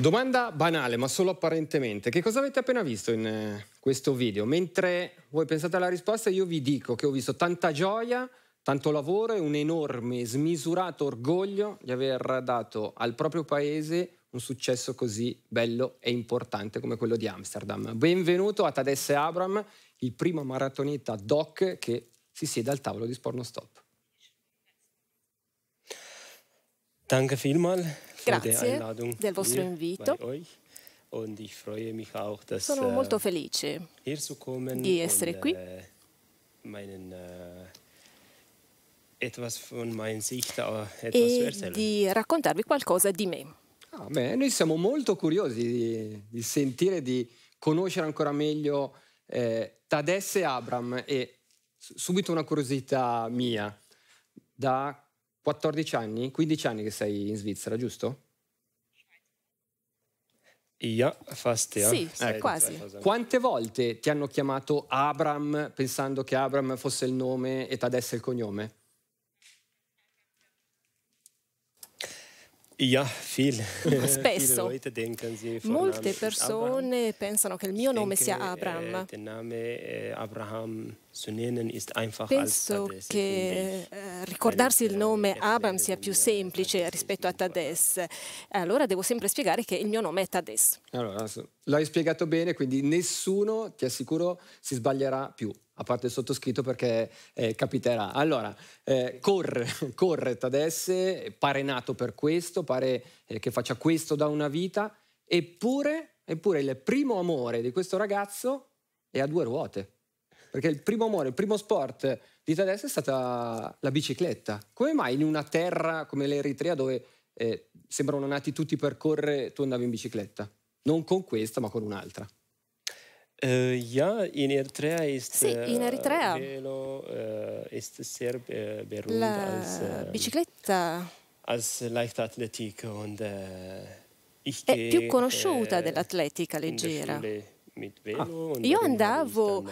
Domanda banale, ma solo apparentemente. Che cosa avete appena visto in eh, questo video? Mentre voi pensate alla risposta, io vi dico che ho visto tanta gioia, tanto lavoro e un enorme, smisurato orgoglio di aver dato al proprio paese un successo così bello e importante come quello di Amsterdam. Benvenuto a Tadesse Abram, il primo maratoneta doc che si siede al tavolo di Stop. Danke vielmals. Grazie del vostro invito. Sono eh, molto felice di essere qui eh, äh, äh, e di raccontarvi qualcosa di me. Ah, beh, noi siamo molto curiosi di, di, sentire, di conoscere ancora meglio eh, Tadesse Abram e subito una curiosità mia. Da 14 anni, 15 anni che sei in Svizzera, giusto? Io, fastidio. Sì, eh, quasi. Quante volte ti hanno chiamato Abram pensando che Abram fosse il nome e t'adesse il cognome? Spesso molte persone pensano che il mio nome sia äh, Abram. Äh, Penso che äh, ricordarsi il nome Abram sia più semplice rispetto a Tades. Allora devo sempre spiegare che il mio nome è Tades. Allora, l'hai spiegato bene, quindi nessuno, ti assicuro, si sbaglierà più a parte il sottoscritto perché eh, capiterà. Allora, eh, corre, corre Tadesse, pare nato per questo, pare eh, che faccia questo da una vita, eppure, eppure il primo amore di questo ragazzo è a due ruote. Perché il primo amore, il primo sport di Tadesse è stata la bicicletta. Come mai in una terra come l'Eritrea dove eh, sembrano nati tutti per correre, tu andavi in bicicletta? Non con questa, ma con un'altra. Uh, ja, in Eritrea ist sì, in eh, Eritrea, Velo uh, eh, ist sehr uh, la als uh, bicicletta als und uh, ich è più conosciuta dell'atletica leggera. Ah. Io andavo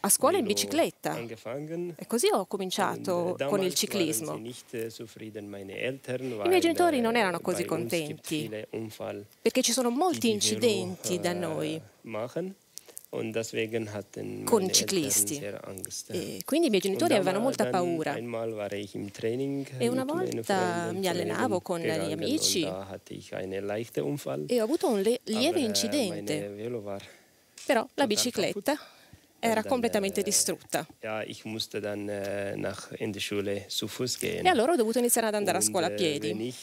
a scuola in bicicletta e così ho cominciato con il ciclismo. I miei genitori non erano così contenti perché ci sono molti incidenti da noi con i ciclisti. E quindi i miei genitori avevano molta paura. E una volta mi allenavo con gli amici e ho avuto un lieve äh, incidente. Però la bicicletta era completamente äh, distrutta. Äh, e allora ho dovuto iniziare ad andare a scuola a piedi.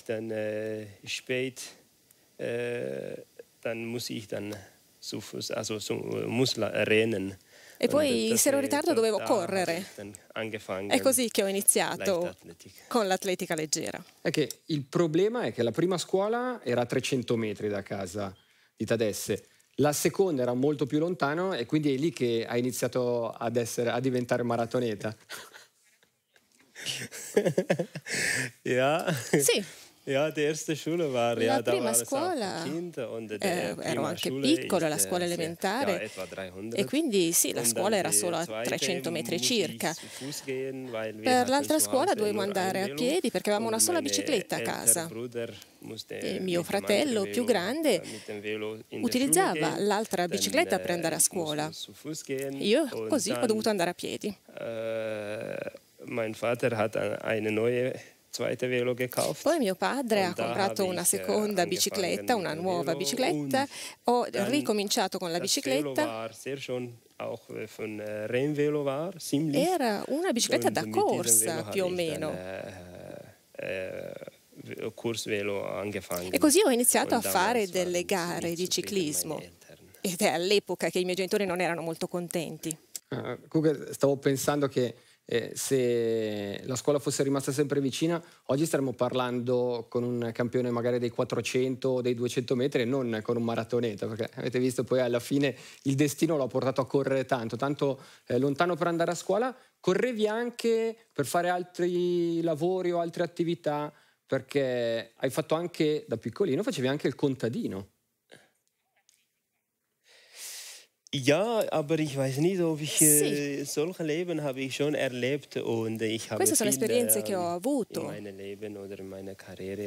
Dann muss ich dann also su eh, Muskelarenen. E poi eh, se ero in ritardo dovevo correre. È così che ho iniziato con l'atletica leggera. È che il problema è che la prima scuola era a 300 metri da casa di Tadesse, la seconda era molto più lontano e quindi è lì che hai iniziato ad essere, a diventare maratoneta. yeah. Sì. Ja, die erste Schule war la ja, da prima scuola. Kind und eh, ero anche piccolo, la scuola elementare. Ja, 300, e quindi sì, la scuola era solo a 300 metri circa. Gehen, per l'altra scuola dovevo andare a piedi perché avevamo una sola bicicletta a casa. E mio fratello più grande äh, utilizzava l'altra bicicletta per äh, andare a scuola. Io così ho dovuto andare a piedi. Uh, mein Vater hat eine neue poi mio padre ha comprato una äh, seconda bicicletta, una nuova bicicletta. Ho ricominciato con la bicicletta. Äh, äh, Era una bicicletta da corsa più o meno. E così ho iniziato a fare delle gare di ciclismo. Ed è all'epoca che i miei genitori non erano molto contenti. Uh, comunque stavo pensando che eh, se la scuola fosse rimasta sempre vicina, oggi staremmo parlando con un campione magari dei 400 o dei 200 metri e non con un maratoneta, perché avete visto poi alla fine il destino l'ha portato a correre tanto, tanto eh, lontano per andare a scuola, correvi anche per fare altri lavori o altre attività, perché hai fatto anche da piccolino, facevi anche il contadino. Ja, aber ich weiß nicht, ob ich äh, sì. eh, solche Leben habe ich schon erlebt und ich habe Queste sono viel, esperienze um, che ho avuto in Leben oder in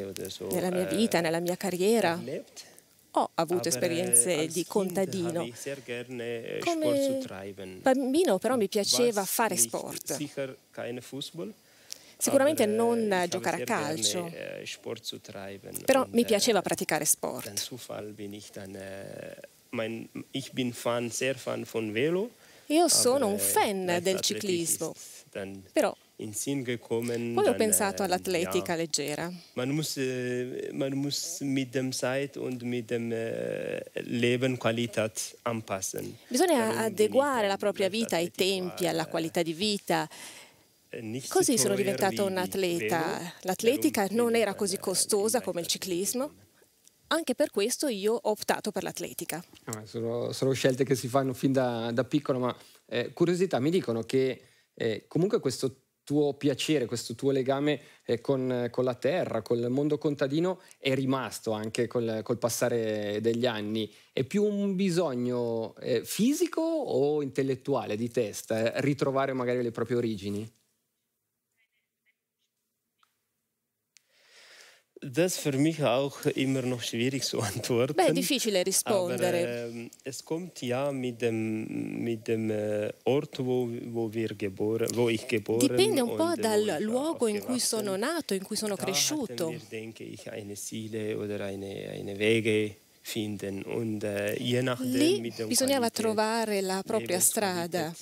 oder so. Nella mia äh, vita, nella mia carriera. Erlebt. Ho avuto aber esperienze äh, di contadino. Gerne, eh, Come bambino però mi piaceva Was fare sport. Sicher keine Fußball. Sicuramente Aber, non eh, giocare a calcio, gerne, eh, però mi piaceva praticare sport. Dann, eh, mein, ich bin fan, sehr fan von Velo. Io sono un fan del ciclismo, però poi ho pensato ähm, all'atletica leggera. Äh, man muss, mit dem Zeit und mit dem äh, Leben Qualität anpassen. Bisogna adeguare la propria vita ai tempi, alla äh, qualità di vita. Eh, così sono diventato un atleta. L'atletica non era così costosa come il ciclismo. Anche per questo io ho optato per l'atletica. Ah, sono, sono, scelte che si fanno fin da, da piccolo, ma eh, curiosità, mi dicono che eh, comunque questo tuo piacere, questo tuo legame eh, con, con, la terra, col mondo contadino è rimasto anche col, col passare degli anni. È più un bisogno eh, fisico o intellettuale di testa, eh, ritrovare magari le proprie origini? Das für mich auch immer noch schwierig zu antworten. Beh, difficile rispondere. Aber, äh, eh, es kommt ja mit dem, mit dem äh, eh, Ort, wo, wo, wir geboren, wo ich geboren Dipende un po' dal luogo in cui sono nato, in cui sono da cresciuto. Wir, denke ich, eine Ziele oder eine, eine Wege. Finden. Und, äh, eh, je Lì bisognava Qualität, trovare la propria strada,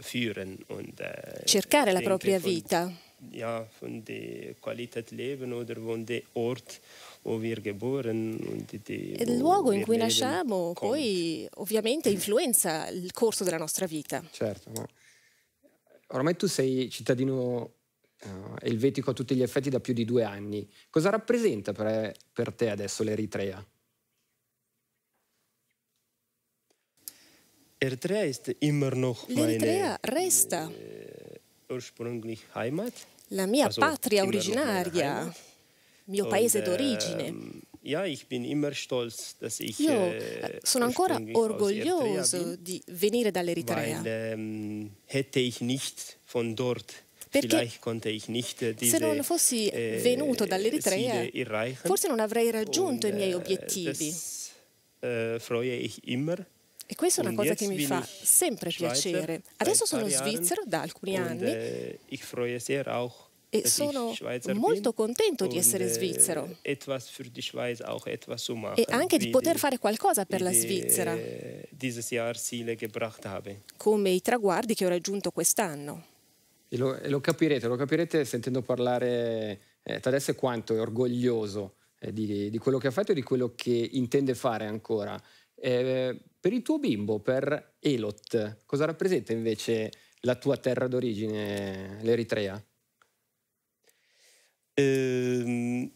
führen und, cercare la propria vita ja, von der Qualität leben oder von dem Ort, wo wir geboren und die, Il luogo in cui nasciamo conta. poi ovviamente influenza il corso della nostra vita. Certo, ma ormai tu sei cittadino uh, elvetico a tutti gli effetti da più di due anni. Cosa rappresenta per, per te adesso l'Eritrea? Eritrea ist immer noch L'Eritrea resta. Eh, la mia patria originaria, il mio paese d'origine. Ähm, Io äh, sono ancora orgoglioso di venire dall'Eritrea. Ähm, Perché äh, se non fossi äh, venuto dall'Eritrea, forse non avrei raggiunto i miei obiettivi. freue ich immer. E questa è una cosa che mi fa sempre piacere. Adesso sono svizzero da alcuni anni eh, e sono molto contento di essere eh, svizzero e anche di poter fare qualcosa per la Svizzera, eh, come i traguardi che ho raggiunto quest'anno. E lo, e lo, capirete, lo capirete sentendo parlare eh, Tadesse quanto è orgoglioso eh, di, di, quello che ha fatto e di quello che intende fare ancora. Eh, per il tuo bimbo, per Elot, cosa rappresenta invece la tua terra d'origine, l'Eritrea? Ähm,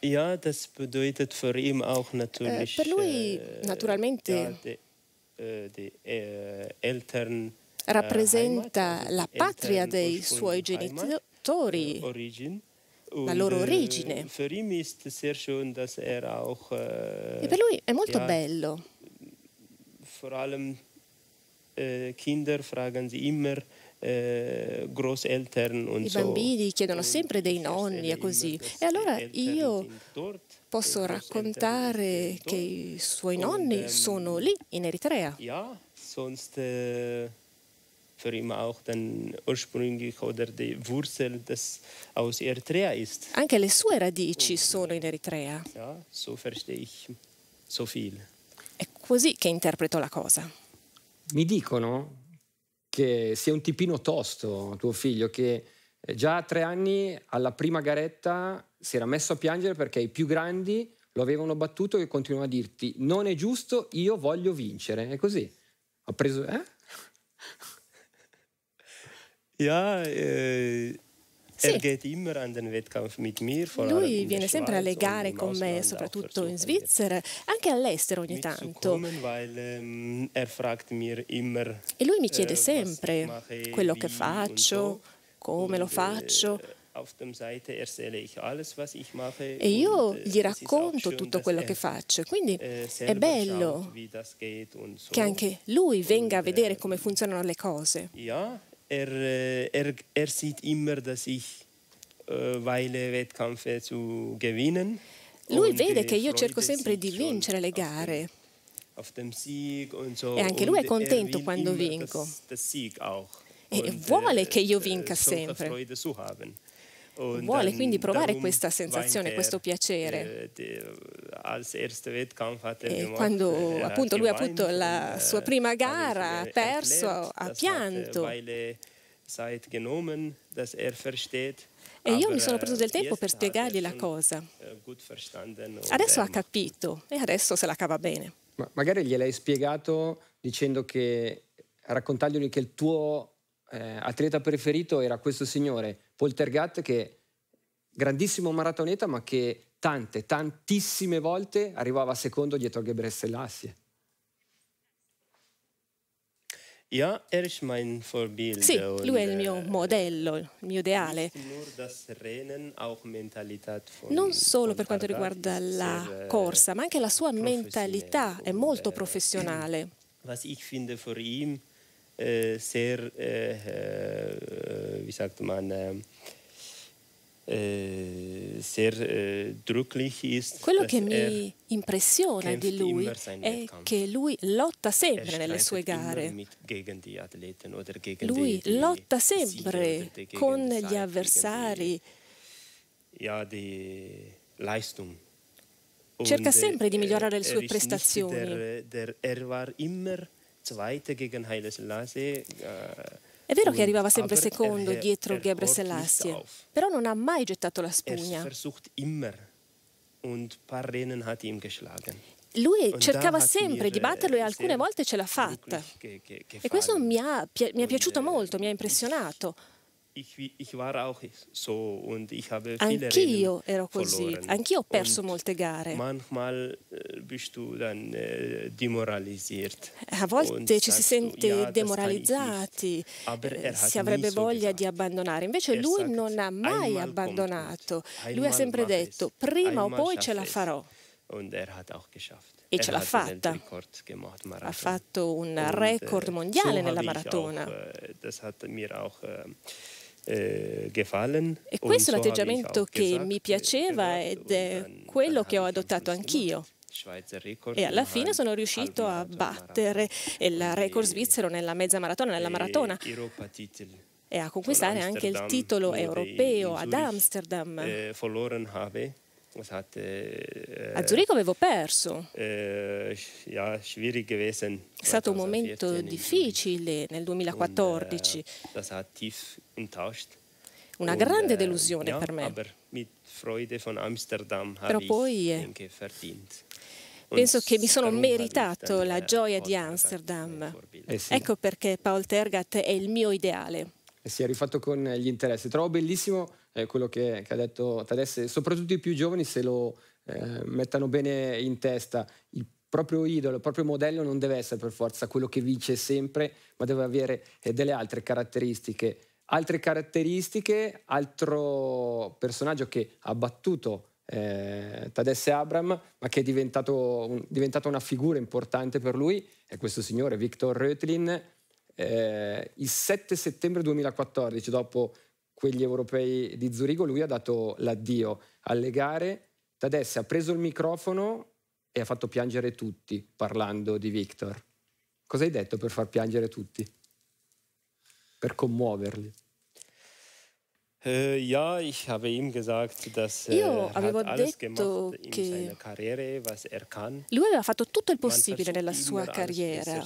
ja, das bedeutet für ihn auch eh, per lui, äh, naturalmente. Äh, äh, rappresenta la patria dei suoi genitori la loro äh, origine. Er äh, e per lui è molto bello. Äh, I bambini chiedono sempre dei nonni e così. E allora io posso raccontare che i suoi nonni ähm, sono lì in Eritrea. Sì, sonst eh, für ihn auch dann ursprünglich oder die Wurzel das aus Eritrea ist. Anche le sue radici sono in Eritrea. Ja, so verstehe ich so viel. È così che interpreto la cosa. Mi dicono che sia un tipino tosto tuo figlio, che eh, già a tre anni alla prima garetta si era messo a piangere perché i più grandi lo avevano battuto e continuava a dirti non è giusto, io voglio vincere. È così. Ha preso... Eh? Ja, eh, sì. geht immer an den Wettkampf mit mir, Lui viene sempre alle gare con me, soprattutto in Svizzera, anche all'estero ogni tanto. Ehm, er e lui mi äh, chiede sempre quello che faccio, come lo äh, faccio. E io äh, gli racconto tutto quello er, che faccio, quindi è bello che anche lui venga a vedere come funzionano le cose er, er, er sieht immer, dass ich äh, weile Wettkämpfe zu gewinnen. Lui vede che io cerco sempre di vincere le gare. E anche lui è er contento quando vinco. E vuole äh, che io äh, vinca sempre vuole quindi provare questa sensazione, questo piacere. Eh, e quando äh, appunto lui ha avuto la äh, sua prima gara, er ha perso, ha pianto. Er e io mi sono preso del äh, tempo per er spiegargli la cosa. Adesso ha capito e adesso se la cava bene. Ma magari gliel'hai spiegato dicendo che, raccontargli che il tuo eh, atleta preferito era questo signore, Poltergat che grandissimo maratoneta ma che tante, tantissime volte arrivava secondo dietro Gebre Selassie. Ja, er ist mein Vorbild. Sì, lui è il äh, mio modello, il mio ideale. Non solo per quanto riguarda la äh, corsa, ma anche la sua mentalità è molto äh, professionale. Was ich finde vor ihm, eh, sehr, eh, eh, wie sagt man, ähm, äh, sehr äh, drücklich ist. Quello che mi er impressiona di lui è che lui lotta er sempre nelle sue gare. Lui lotta sempre con gli avversari. Ja, die Leistung cerca sempre di äh, migliorare le er sue prestazioni. Haile Selassie. Äh, è vero che arrivava sempre secondo er dietro er Gebre Selassie, però non ha mai gettato la er spugna. Lui cercava sempre di batterlo e äh, alcune volte ce l'ha fatta. E questo mi, ha, mi è piaciuto äh, molto, mi ha impressionato. Anch'io ero così, anch'io ho perso molte gare. Eh, eh, A volte ci si sente demoralizzati, eh, er si avrebbe voglia di abbandonare. Invece er lui non ha mai abbandonato. Lui ha sempre detto, prima o poi ce la farò. Er e ce l'ha fatta. Ha fatto un record mondiale nella maratona. Eh, e questo è un atteggiamento che mi eh, piaceva ed è quello che ho adottato anch'io. E alla fine sono riuscito a battere il record svizzero nella mezza maratona, nella maratona e a conquistare anche il titolo europeo ad Amsterdam eh, Esatto, eh, eh, a Zurigo avevo perso. Eh, è stato un momento difficile nel 2014. Una grande delusione per me. Però poi penso che mi sono meritato la äh, gioia di Amsterdam. Äh, ecco perché Paul Tergat è il mio ideale. E si è rifatto con gli interessi. Trovo bellissimo eh, quello che, che, ha detto Tadesse, soprattutto i più giovani se lo eh, mettano bene in testa. Il proprio idolo, il proprio modello non deve essere per forza quello che vince sempre, ma deve avere eh, delle altre caratteristiche. Altre caratteristiche, altro personaggio che ha battuto eh, Tadesse Abram, ma che è diventato, un, diventata una figura importante per lui, è questo signore, Victor Rötlin, eh, il 7 settembre 2014, dopo quegli europei di Zurigo, lui ha dato l'addio alle gare. Tadesse ha preso il microfono e ha fatto piangere tutti parlando di Victor. Cosa hai detto per far piangere tutti? Per commuoverli? Äh, ja, ich habe ihm gesagt, dass äh, Io er avevo detto che carriere, er lui aveva fatto tutto il possibile nella sua carriera.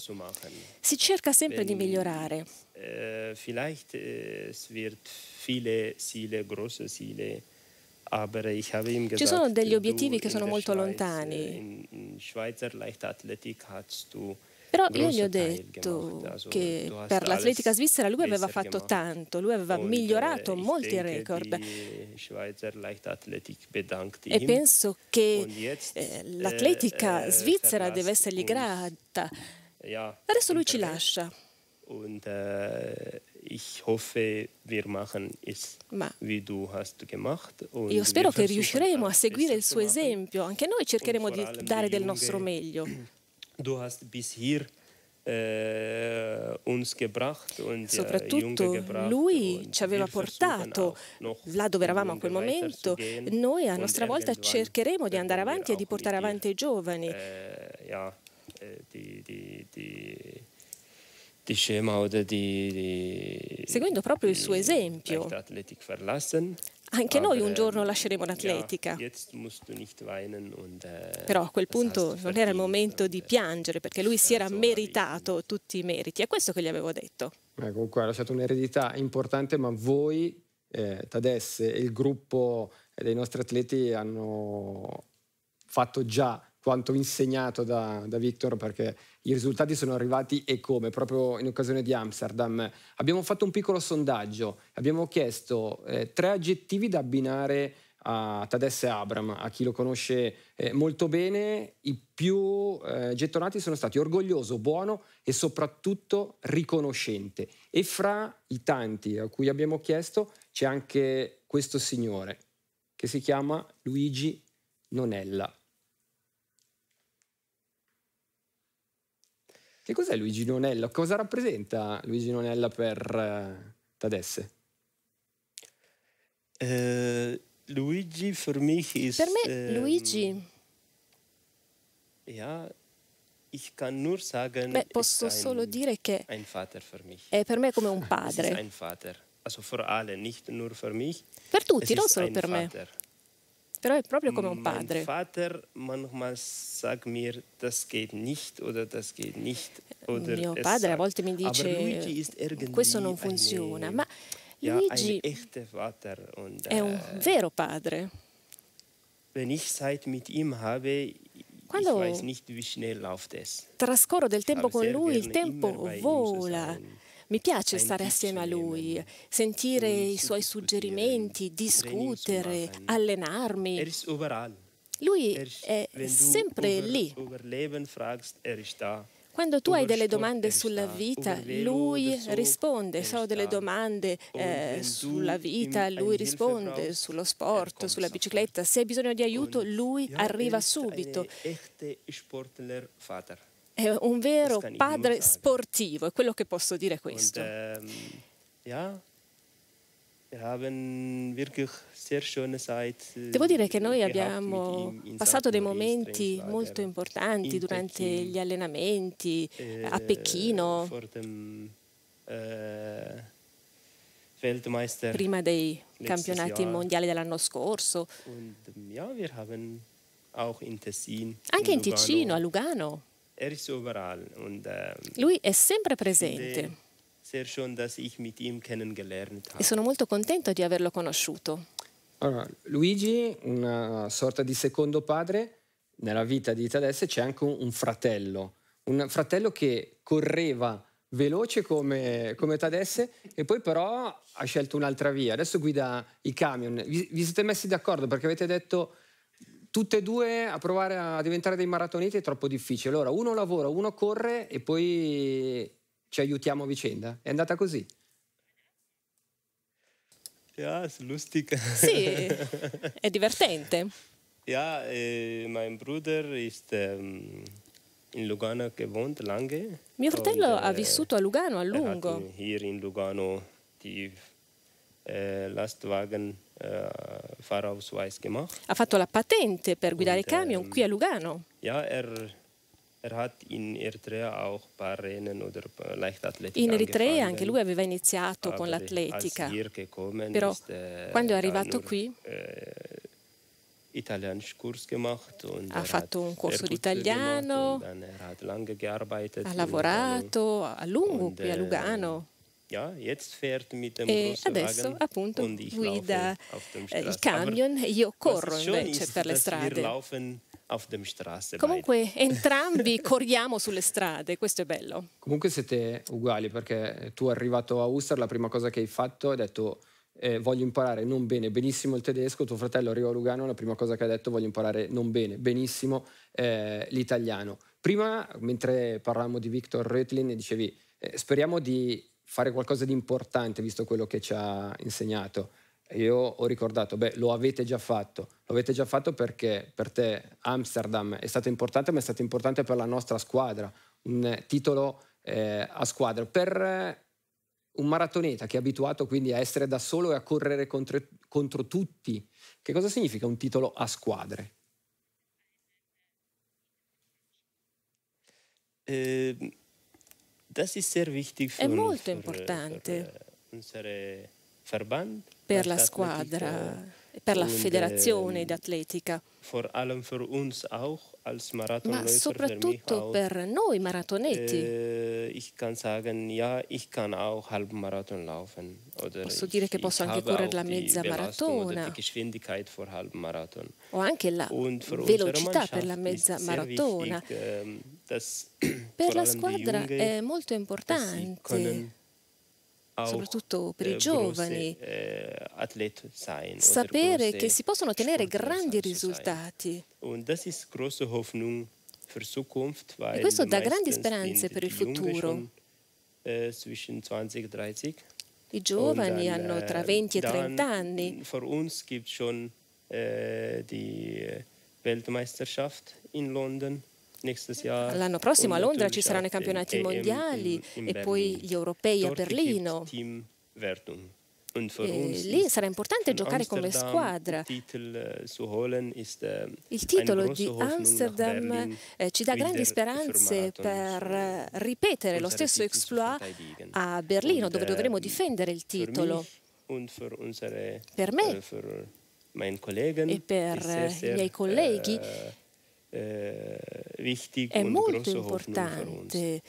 Si cerca sempre Wenn, di migliorare. Eh, es wird viele Ziele, große Ziele, aber ich habe ihm gesagt, Ci sono degli obiettivi che sono molto Schweiz, lontani. In, in Schweizer Leichtathletik hast du però io gli ho detto che per l'atletica svizzera lui aveva fatto tanto, lui aveva migliorato molti record e penso che eh, eh, l'atletica eh, svizzera deve essergli grata. Adesso lui ci lascia. Und äh, ich hoffe, wir machen es, Ma wie du hast gemacht. Und io spero che riusciremo a seguire il suo esempio. Anche noi cercheremo di dare del nostro meglio du hast bis hier eh, uns gebracht und, äh, soprattutto gebracht lui ci aveva portato là dove eravamo a quel momento noi a nostra volta cercheremo di andare avanti e di portare avanti i giovani eh, ja, die, die, die di Schema o di, die seguendo proprio il suo esempio. Anche noi un giorno lasceremo l'atletica. Eh, Però a quel punto non era il momento di eh, piangere perché lui si eh, era meritato tutti i meriti. È questo che gli avevo detto. Eh, comunque ha lasciato un'eredità importante, ma voi, eh, Tadesse, e il gruppo dei nostri atleti hanno fatto già quanto insegnato da, da Victor perché i risultati sono arrivati e come, proprio in occasione di Amsterdam. Abbiamo fatto un piccolo sondaggio, abbiamo chiesto eh, tre aggettivi da abbinare a Tadesse Abram, a chi lo conosce eh, molto bene, i più eh, gettonati sono stati orgoglioso, buono e soprattutto riconoscente. E fra i tanti a cui abbiamo chiesto c'è anche questo signore che si chiama Luigi Nonella. Che cos'è Luigi Nonella? Cosa rappresenta Luigi Nonella per uh, Tadesse? Uh, Luigi for me is, Per me um, Luigi... Ja, ich kann nur sagen... Beh, posso solo dire che... Ein Vater für mich. È per me come un padre. ein Vater. Also für alle, nicht nur für mich. Per tutti, non solo per Vater. me però è proprio come un padre. Mein Vater manchmal sagt mir, das geht nicht oder das geht nicht. Eh, oder Mio padre a volte mi dice, questo non funziona, ma Luigi è un äh, vero padre. Wenn ich Zeit mit ihm habe, Quando trascorro del tempo con lui, il tempo vola. Mi piace stare assieme a lui, sentire i suoi suggerimenti, discutere, allenarmi. Lui è sempre lì. Quando tu hai delle domande eh, sulla vita, lui risponde. Se ho delle domande eh, sulla vita, lui risponde. Sullo sport, sulla bicicletta. Se hai bisogno di aiuto, lui arriva subito. È un vero padre sportivo, è quello che posso dire questo. Und, ja, wir haben wirklich Devo dire che noi abbiamo passato dei momenti molto importanti durante gli allenamenti a Pechino, prima dei campionati mondiali dell'anno scorso, anche in Ticino, a Lugano. Er ähm, Lui è sempre presente. E sono molto contento di averlo conosciuto. Allora, Luigi, una sorta di secondo padre, nella vita di Tadesse c'è anche un, fratello, un fratello che correva veloce come, come Tadesse e poi però ha scelto un'altra via, adesso guida i camion. Vi, vi siete messi d'accordo perché avete detto tutte e due a provare a diventare dei maratoniti è troppo difficile. Allora uno lavora, uno corre e poi ci aiutiamo a vicenda. È andata così. Ja, ist lustig. Sì, è divertente. Ja, eh, mein Bruder ist ähm, in Lugano gewohnt lange. Mio fratello Und, ha eh, vissuto a Lugano a er lungo. Hier in Lugano die eh, Lastwagen eh, ha fatto la patente per guidare Und, camion ehm, qui a Lugano. Ja, er, er hat in Eritrea auch paar Rennen oder Leichtathletik In Eritrea anche lui aveva iniziato con l'atletica. Però ist, eh, quando è arrivato nur, qui eh, ha er fatto un er corso di italiano, er ha lavorato a lungo qui a eh, Lugano e adesso appunto guida il camion e io corro invece per le strade. Comunque entrambi corriamo sulle strade, questo è bello. Comunque siete uguali perché tu arrivato a Uster la prima cosa che hai fatto è detto eh, voglio imparare non bene, benissimo il tedesco, tuo fratello arriva a Lugano, la prima cosa che ha detto voglio imparare non bene, benissimo eh, l'italiano. Prima, mentre parlavamo di Victor Rötlin, dicevi eh, speriamo di fare qualcosa di importante visto quello che ci ha insegnato. Io ho ricordato, beh, lo avete già fatto, lo avete già fatto perché per te Amsterdam è stato importante, ma è stato importante per la nostra squadra, un titolo eh, a squadra. Per eh, un maratoneta che è abituato quindi a essere da solo e a correre contro, contro tutti, che cosa significa un titolo a squadre? Eh, è molto importante eh, per la squadra eh, per la federazione ehm, di atletica. ma soprattutto per noi maratonetti. Äh, posso dire che posso anche correre la mezza maratona o anche la velocità per la mezza maratona. Ähm, per la squadra è molto importante soprattutto per i eh, giovani, eh, sapere che si possono ottenere grandi risultati. E questo dà grandi speranze per il futuro. Äh, I giovani hanno tra 20 äh, e 30 anni. Per noi c'è già la Weltmeisterschaft in London. L'anno prossimo a Londra ci saranno i campionati mondiali e poi gli europei a Berlino. E lì sarà importante giocare come squadra. Il eh, eh, titolo di Amsterdam eh, ci dà grandi speranze per ripetere lo stesso exploit a Berlino, dove dovremo difendere il titolo. Per me e per i miei colleghi eh, È molto importante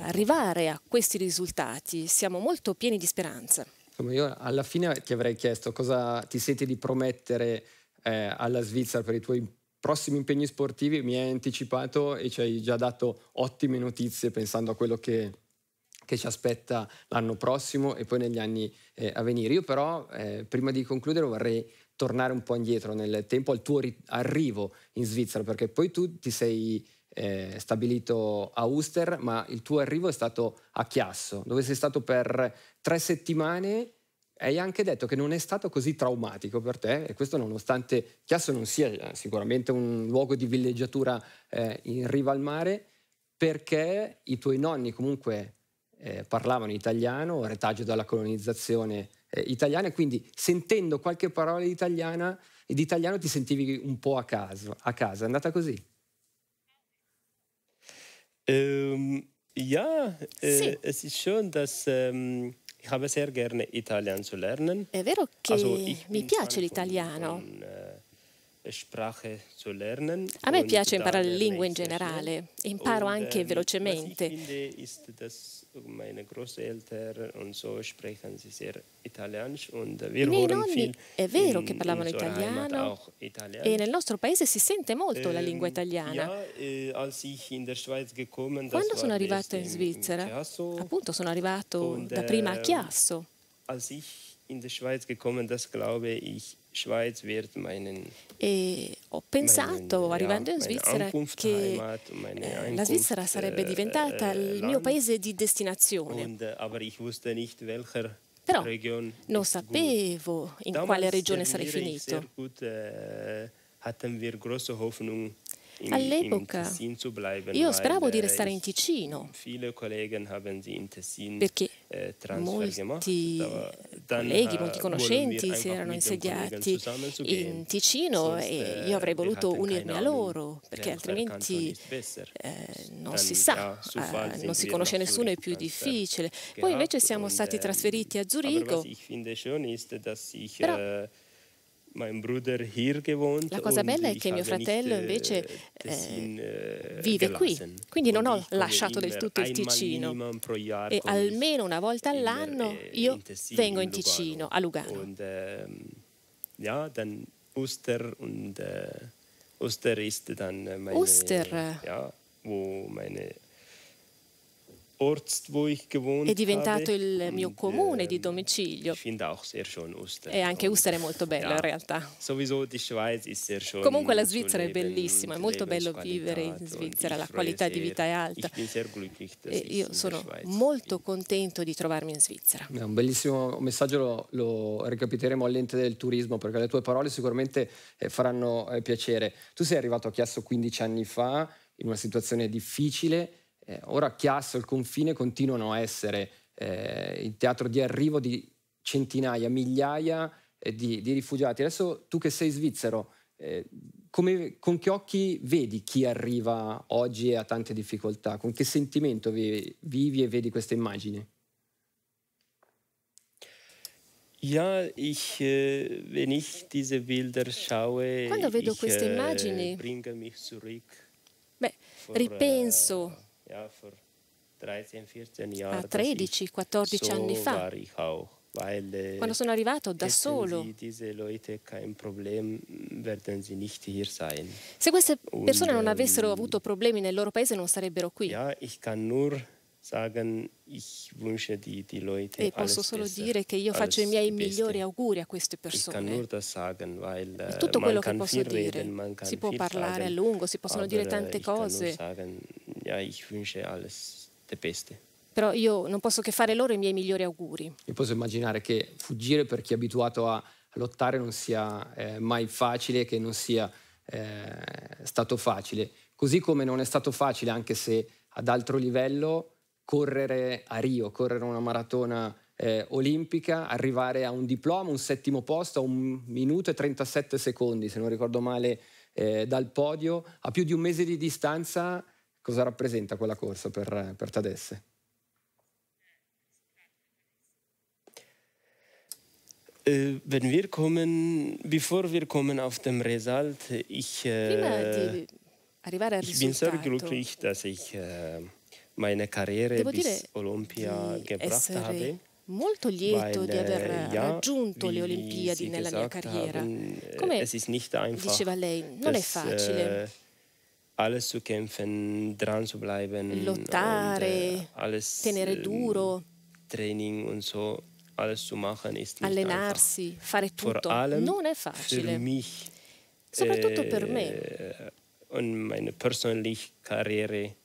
arrivare a questi risultati, siamo molto pieni di speranza. Insomma, io alla fine ti avrei chiesto cosa ti senti di promettere eh, alla Svizzera per i tuoi prossimi impegni sportivi, mi hai anticipato e ci hai già dato ottime notizie pensando a quello che che ci aspetta l'anno prossimo e poi negli anni eh, a venire. Io però eh, prima di concludere vorrei tornare un po' indietro nel tempo al tuo arrivo in Svizzera, perché poi tu ti sei eh, stabilito a Uster, ma il tuo arrivo è stato a Chiasso, dove sei stato per tre settimane hai anche detto che non è stato così traumatico per te, e questo nonostante Chiasso non sia eh, sicuramente un luogo di villeggiatura eh, in riva al mare, perché i tuoi nonni comunque eh, parlavano italiano, retaggio dalla colonizzazione eh, italiane, quindi sentendo qualche parola di italiana, di italiano ti sentivi un po' a, caso, a casa, è andata così? Ähm, ja, eh, sì. äh, es ist schon, dass ähm, ich habe sehr gerne Italian zu lernen. È vero che also, mi piace l'italiano. Eh, a me piace imparare le lingue in generale imparo anche eh, velocemente meine Großeltern und so sprechen sie sehr italienisch und wir I miei nonni è vero in, che parlavano italiano e nel nostro paese si sente molto la lingua italiana. Eh, ja, eh, gekommen, Quando sono arrivato in Svizzera, in Chiasso, appunto sono arrivato und, da prima a eh, Chiasso. Als ich in die Schweiz gekommen, das glaube ich e ho pensato, arrivando in Svizzera, che eh, la Svizzera sarebbe eh, diventata eh, il mio paese di destinazione. Però non sapevo in quale regione sarei finito. All'epoca io speravo di restare in Ticino perché eh, molti colleghi, äh, molti conoscenti si erano insediati in Ticino e äh, io avrei voluto unirmi a loro perché altrimenti eh, eh, non si sa, non si conosce nessuno, è più difficile. Poi invece siamo stati ähm, trasferiti a Zurigo. Però äh, la cosa bella è che mio fratello invece eh, eh, vive qui, quindi non ho lasciato del tutto il Ticino e almeno una volta all'anno io vengo in Ticino, a Lugano. Ehm, Oster, eh, è diventato il mio comune di ähm, domicilio. E anche Uster è molto bello in realtà. Comunque la Svizzera è bellissima, è molto bello vivere in Svizzera, la qualità di vita è alta. E io sono molto contento di trovarmi in Svizzera. È un bellissimo messaggio, lo, lo recapiteremo all'ente del turismo perché le tue parole sicuramente eh, faranno eh, piacere. Tu sei arrivato a Chiasso 15 anni fa in una situazione difficile eh, ora Chiasso e il confine continuano a essere eh, il teatro di arrivo di centinaia, migliaia eh, di, di, rifugiati. Adesso tu che sei svizzero, eh, come, con che occhi vedi chi arriva oggi e ha tante difficoltà? Con che sentimento vi, vivi e vedi queste immagini? Eh, Quando vedo queste immagini, beh, ripenso a 13-14 ah, anni fa. Äh, Quando sono arrivato da solo, se queste persone non avessero ähm, avuto problemi nel loro paese non sarebbero qui sagen, ich wünsche die, Leute E posso solo dire che io faccio i miei migliori auguri a queste persone. È äh, tutto quello che posso dire. Si può parlare a lungo, si possono dire tante cose. Però io non posso che fare loro i miei migliori auguri. Io posso immaginare che fuggire per chi è abituato a lottare non sia eh, mai facile, che non sia eh, stato facile. Così come non è stato facile, anche se ad altro livello, correre a Rio, correre una maratona eh, olimpica, arrivare a un diploma, un settimo posto, a un minuto e 37 secondi, se non ricordo male, eh, dal podio, a più di un mese di distanza, cosa rappresenta quella corsa per, per Tadesse? Äh, wenn wir kommen, bevor wir kommen auf dem Result, ich, äh, ich bin sehr glücklich, dass ich äh, meine Karriere Devo bis Olympia gebracht habe. Molto lieto di aver ja, eh, raggiunto le Olimpiadi nella mia esatto, carriera. Mm, Come eh, diceva lei, non das, è facile. Uh, alles zu kämpfen, dran zu bleiben, lottare, und, äh, alles, tenere mm, duro, Training und so, alles zu machen ist nicht allenarsi, einfach. fare tutto, non è facile. Mich, Soprattutto uh, per äh, me. Und meine persönliche Karriere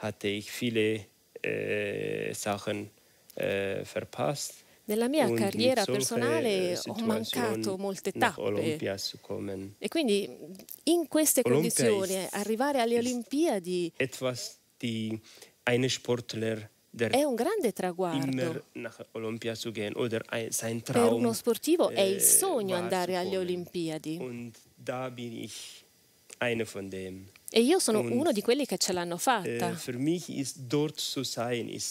hatte ich viele äh, Sachen äh, verpasst. Nella mia Und carriera personale äh, ho mancato molte tappe e quindi in queste Olympia condizioni arrivare alle Olimpiadi etwas, die eine Sportler è un grande traguardo. Gehen, ein, per uno sportivo è il äh, sogno andare alle Olimpiadi. Und da bin ich eine von e io sono Und uno di quelli che ce l'hanno fatta. Eh,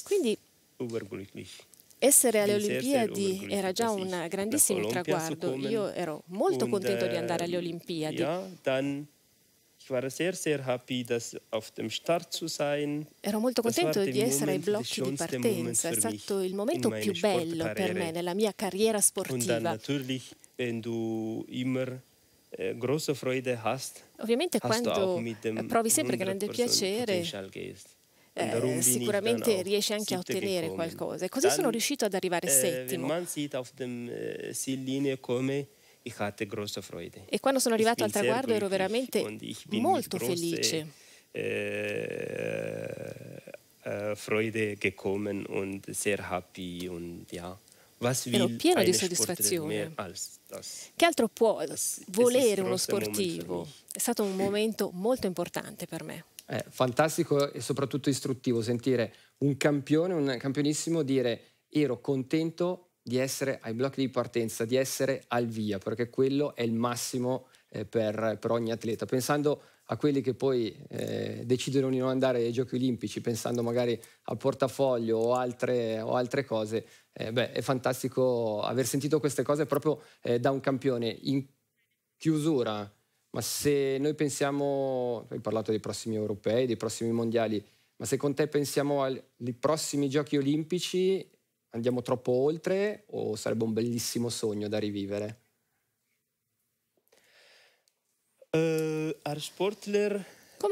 Quindi essere alle Olimpiadi era già un grandissimo traguardo. Io ero molto contento di eh, andare alle Olimpiadi. Ero molto contento di essere ai blocchi di partenza, è stato il momento più bello per me nella mia carriera sportiva. Und dann natürlich, wenn du immer eh, große Freude hast. Ovviamente quando provi sempre grande piacere, eh, sicuramente riesci anche a ottenere qualcosa. E così sono riuscito ad arrivare eh, settimo. Eh, e quando sono arrivato al traguardo ero veramente molto felice. Freude gekommen und sehr happy und ja ero pieno di soddisfazione. Che altro può eh, volere uno sportivo? È stato un momento molto importante per me. È eh, fantastico e soprattutto istruttivo sentire un campione, un campionissimo dire ero contento di essere ai blocchi di partenza, di essere al via, perché quello è il massimo eh, per, per ogni atleta. Pensando a quelli che poi eh, decidono di non andare ai giochi olimpici pensando magari al portafoglio o altre, o altre cose, eh, beh, è fantastico aver sentito queste cose proprio eh, da un campione. In chiusura, ma se noi pensiamo, hai parlato dei prossimi europei, dei prossimi mondiali, ma se con te pensiamo ai prossimi giochi olimpici, andiamo troppo oltre o sarebbe un bellissimo sogno da rivivere? Äh, als Sportler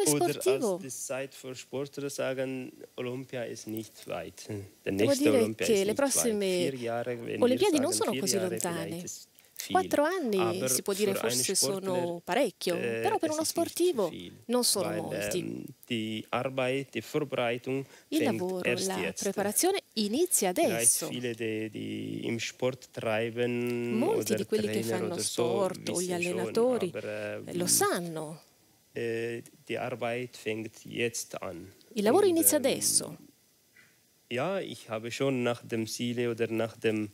oder als die Zeit für Sportler sagen, Olympia ist nicht weit. Der nächste Olympia che ist le prossime Olimpiadi non sono così lontane. Quattro anni si può dire forse sono parecchio, eh, però per uno sportivo non sono molti. Ehm, il lavoro, la preparazione inizia adesso. Molti di quelli che fanno sport o gli allenatori eh, ähm, lo sanno. Äh, il lavoro inizia ähm, adesso. Ja, ich habe schon nach dem Ziele oder nach dem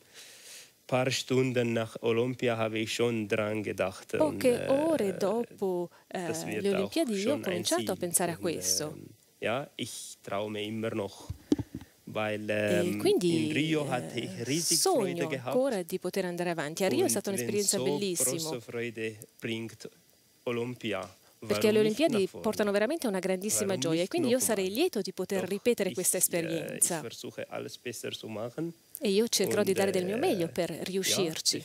paar Stunden nach Olympia habe ich schon dran gedacht. Poche und, äh, ore dopo äh, eh, le Olimpiadi ho cominciato a pensare a ähm, questo. Und, ja, ich traue immer noch. Weil, ähm, quindi in Rio hatte ich eh, riesig sogno gehabt. ancora di poter andare avanti. A Rio è stata un'esperienza so bellissima perché le Olimpiadi portano veramente una grandissima gioia e quindi io sarei lieto di poter ripetere questa esperienza. E io cercherò di dare del mio äh, meglio per riuscirci.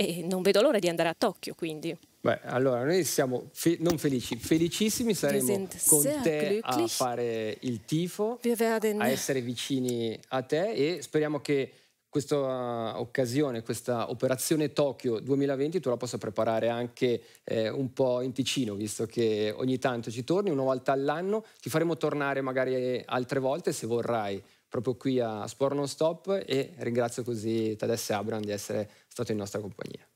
E non vedo l'ora di andare a Tokyo, quindi. Beh, allora noi siamo fe non felici, felicissimi saremo con te a fare il tifo, a essere vicini a te e speriamo che questa uh, occasione, questa operazione Tokyo 2020 tu la possa preparare anche eh, un po' in Ticino, visto che ogni tanto ci torni una volta all'anno, ti faremo tornare magari eh, altre volte se vorrai, proprio qui a Sport Non Stop e ringrazio così Tadesse Abram di essere stato in nostra compagnia.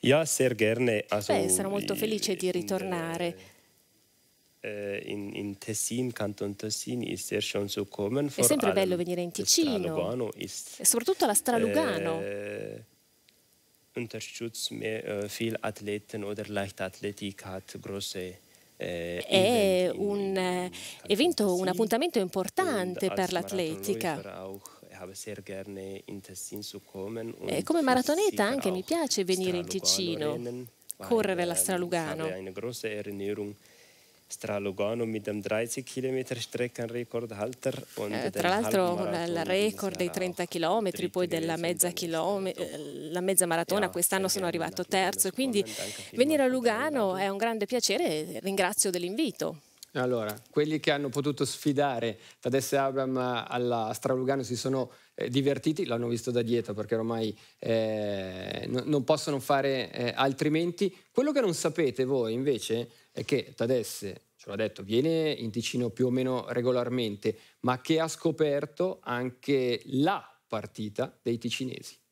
Io a Sergerne... Beh, sarò molto felice di ritornare. Eh, in, in, Tessin, Canton Tessin, ist sehr schön zu kommen. È sempre bello venire in Ticino, ist, e soprattutto alla Stralugano. Eh, unterstützt mehr, eh, viel Athleten oder Leichtathletik hat große eh, è un evento, un appuntamento importante per l'atletica. E come maratoneta anche mi piace venire in Ticino, correre la ähm, Stralugano. Stralogano mit dem 30 km Streckenrekordhalter. Eh, tra l'altro il record dei 30 km, poi della mezza, eh, la mezza maratona, quest'anno sono arrivato terzo, quindi venire a Lugano è un grande piacere, ringrazio dell'invito. Allora, quelli che hanno potuto sfidare Tadesse Abram alla Stralugano si sono eh, divertiti, l'hanno visto da dietro perché ormai eh, non possono fare eh, altrimenti. Quello che non sapete voi invece è che Tadesse, ce l'ha detto, viene in Ticino più o meno regolarmente, ma che ha scoperto anche la partita dei ticinesi.